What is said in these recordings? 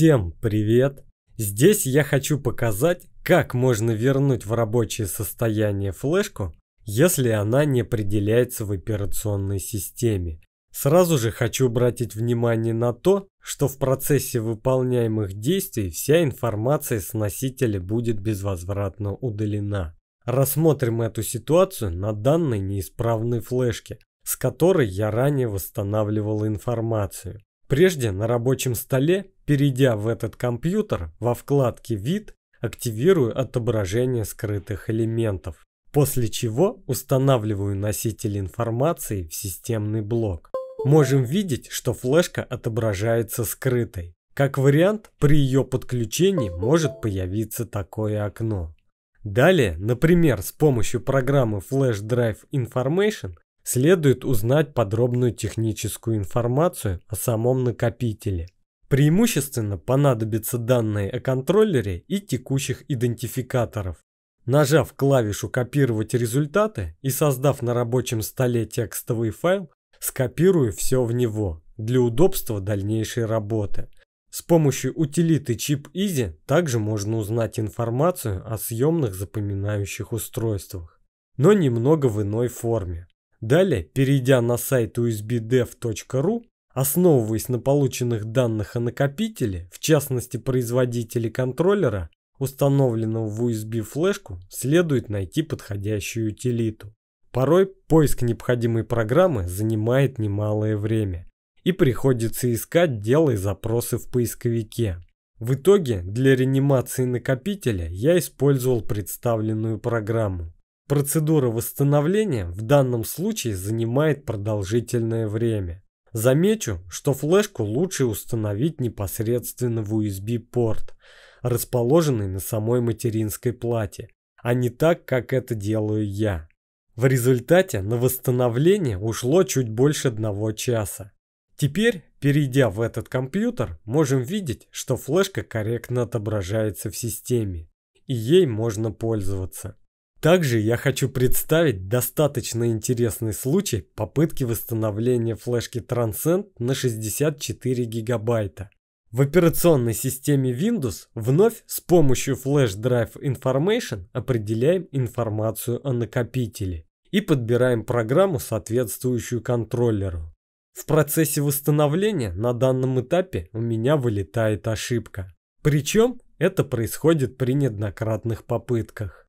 Всем привет! Здесь я хочу показать, как можно вернуть в рабочее состояние флешку, если она не определяется в операционной системе. Сразу же хочу обратить внимание на то, что в процессе выполняемых действий вся информация с носителя будет безвозвратно удалена. Рассмотрим эту ситуацию на данной неисправной флешке, с которой я ранее восстанавливал информацию. Прежде на рабочем столе, перейдя в этот компьютер, во вкладке «Вид» активирую отображение скрытых элементов, после чего устанавливаю носитель информации в системный блок. Можем видеть, что флешка отображается скрытой. Как вариант, при ее подключении может появиться такое окно. Далее, например, с помощью программы Flash Drive Information Следует узнать подробную техническую информацию о самом накопителе. Преимущественно понадобятся данные о контроллере и текущих идентификаторов. Нажав клавишу «Копировать результаты» и создав на рабочем столе текстовый файл, скопирую все в него для удобства дальнейшей работы. С помощью утилиты ChipEasy также можно узнать информацию о съемных запоминающих устройствах, но немного в иной форме. Далее, перейдя на сайт usbdev.ru, основываясь на полученных данных о накопителе, в частности производителе контроллера, установленного в USB-флешку, следует найти подходящую утилиту. Порой поиск необходимой программы занимает немалое время, и приходится искать, делая запросы в поисковике. В итоге для реанимации накопителя я использовал представленную программу. Процедура восстановления в данном случае занимает продолжительное время. Замечу, что флешку лучше установить непосредственно в USB-порт, расположенный на самой материнской плате, а не так, как это делаю я. В результате на восстановление ушло чуть больше одного часа. Теперь, перейдя в этот компьютер, можем видеть, что флешка корректно отображается в системе, и ей можно пользоваться. Также я хочу представить достаточно интересный случай попытки восстановления флешки Transcend на 64 гигабайта. В операционной системе Windows вновь с помощью Flash Drive Information определяем информацию о накопителе и подбираем программу, соответствующую контроллеру. В процессе восстановления на данном этапе у меня вылетает ошибка. Причем это происходит при неоднократных попытках.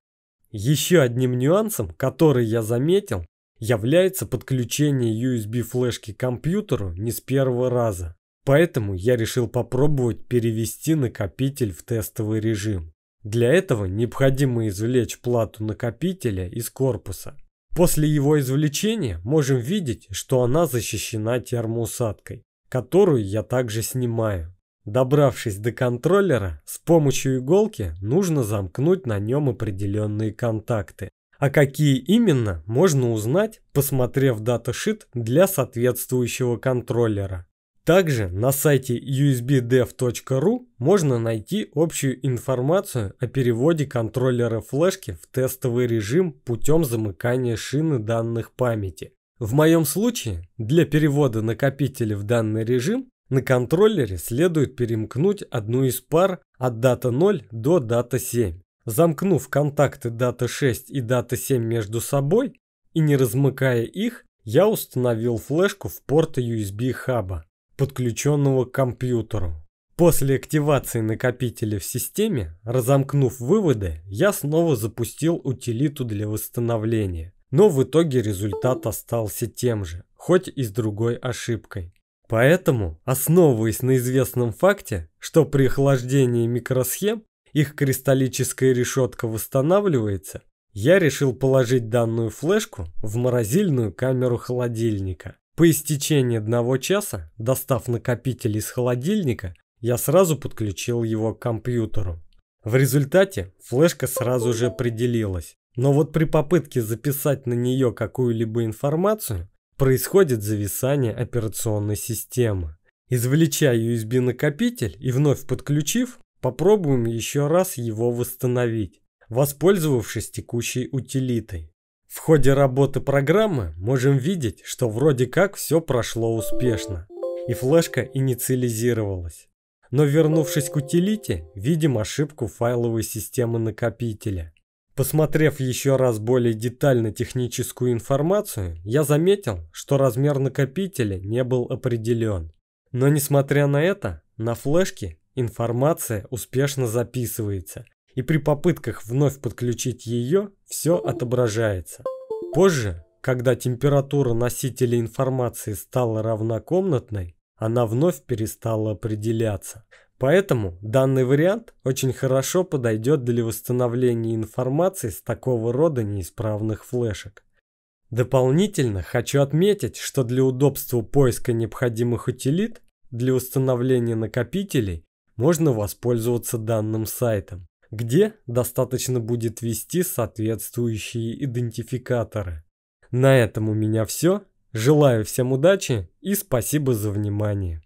Еще одним нюансом, который я заметил, является подключение USB-флешки к компьютеру не с первого раза. Поэтому я решил попробовать перевести накопитель в тестовый режим. Для этого необходимо извлечь плату накопителя из корпуса. После его извлечения можем видеть, что она защищена термоусадкой, которую я также снимаю. Добравшись до контроллера, с помощью иголки нужно замкнуть на нем определенные контакты. А какие именно, можно узнать, посмотрев даташит для соответствующего контроллера. Также на сайте usbdev.ru можно найти общую информацию о переводе контроллера флешки в тестовый режим путем замыкания шины данных памяти. В моем случае для перевода накопителя в данный режим на контроллере следует перемкнуть одну из пар от дата 0 до дата 7. Замкнув контакты дата 6 и дата 7 между собой и не размыкая их, я установил флешку в порт USB хаба, подключенного к компьютеру. После активации накопителя в системе, разомкнув выводы, я снова запустил утилиту для восстановления. Но в итоге результат остался тем же, хоть и с другой ошибкой. Поэтому, основываясь на известном факте, что при охлаждении микросхем их кристаллическая решетка восстанавливается, я решил положить данную флешку в морозильную камеру холодильника. По истечении одного часа, достав накопитель из холодильника, я сразу подключил его к компьютеру. В результате флешка сразу же определилась. Но вот при попытке записать на нее какую-либо информацию, происходит зависание операционной системы. Извлечая USB-накопитель и вновь подключив, попробуем еще раз его восстановить, воспользовавшись текущей утилитой. В ходе работы программы можем видеть, что вроде как все прошло успешно, и флешка инициализировалась. Но вернувшись к утилите, видим ошибку файловой системы накопителя – Посмотрев еще раз более детально техническую информацию, я заметил, что размер накопителя не был определен. Но несмотря на это, на флешке информация успешно записывается, и при попытках вновь подключить ее все отображается. Позже, когда температура носителя информации стала равна комнатной, она вновь перестала определяться. Поэтому данный вариант очень хорошо подойдет для восстановления информации с такого рода неисправных флешек. Дополнительно хочу отметить, что для удобства поиска необходимых утилит для установления накопителей можно воспользоваться данным сайтом, где достаточно будет ввести соответствующие идентификаторы. На этом у меня все. Желаю всем удачи и спасибо за внимание.